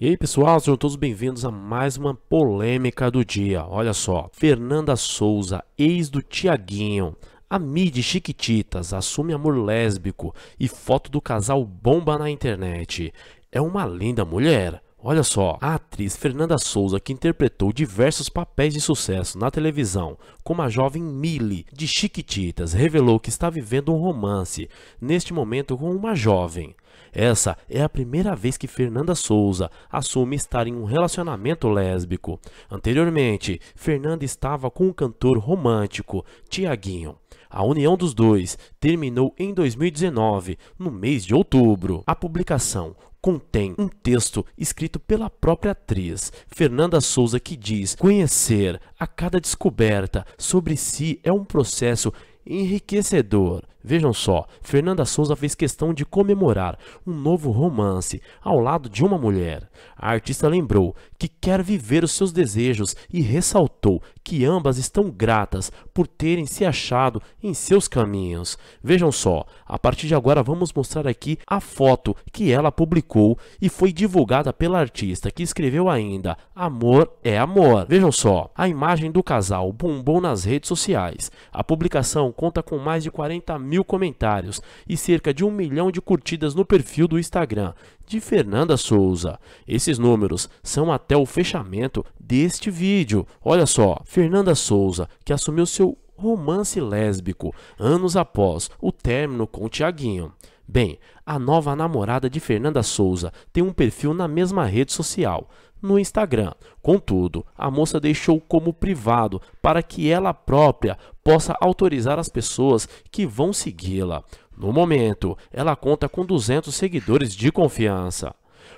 E aí pessoal, sejam todos bem-vindos a mais uma polêmica do dia. Olha só, Fernanda Souza, ex do Tiaguinho, a de Chiquititas assume amor lésbico e foto do casal bomba na internet. É uma linda mulher. Olha só, a atriz Fernanda Souza, que interpretou diversos papéis de sucesso na televisão, como a jovem Millie de Chiquititas, revelou que está vivendo um romance, neste momento com uma jovem. Essa é a primeira vez que Fernanda Souza assume estar em um relacionamento lésbico. Anteriormente, Fernanda estava com o cantor romântico Tiaguinho. A união dos dois terminou em 2019, no mês de outubro. A publicação contém um texto escrito pela própria atriz, Fernanda Souza, que diz: Conhecer a cada descoberta sobre si é um processo enriquecedor, Vejam só, Fernanda Souza fez questão de comemorar um novo romance ao lado de uma mulher. A artista lembrou que quer viver os seus desejos e ressaltou que ambas estão gratas por terem se achado em seus caminhos. Vejam só, a partir de agora vamos mostrar aqui a foto que ela publicou e foi divulgada pela artista que escreveu ainda Amor é Amor. Vejam só, a imagem do casal bombou nas redes sociais. A publicação conta com mais de 40 mil mil comentários e cerca de um milhão de curtidas no perfil do Instagram de Fernanda Souza. Esses números são até o fechamento deste vídeo. Olha só, Fernanda Souza, que assumiu seu romance lésbico anos após o término com Tiaguinho. Bem, a nova namorada de Fernanda Souza tem um perfil na mesma rede social, no Instagram. Contudo, a moça deixou como privado para que ela própria possa autorizar as pessoas que vão segui-la. No momento, ela conta com 200 seguidores de confiança.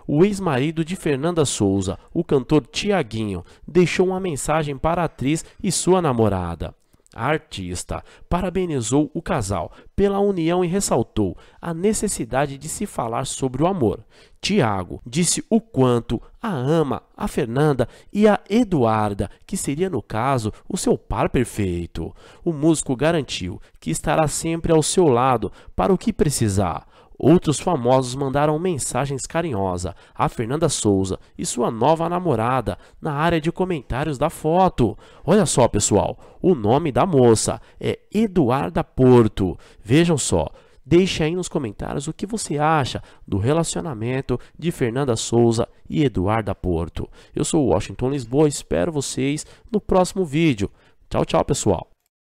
O ex-marido de Fernanda Souza, o cantor Tiaguinho, deixou uma mensagem para a atriz e sua namorada artista parabenizou o casal pela união e ressaltou a necessidade de se falar sobre o amor. Tiago disse o quanto a ama, a Fernanda e a Eduarda, que seria no caso o seu par perfeito. O músico garantiu que estará sempre ao seu lado para o que precisar. Outros famosos mandaram mensagens carinhosas a Fernanda Souza e sua nova namorada na área de comentários da foto. Olha só, pessoal, o nome da moça é Eduarda Porto. Vejam só, Deixe aí nos comentários o que você acha do relacionamento de Fernanda Souza e Eduarda Porto. Eu sou Washington Lisboa, espero vocês no próximo vídeo. Tchau, tchau, pessoal.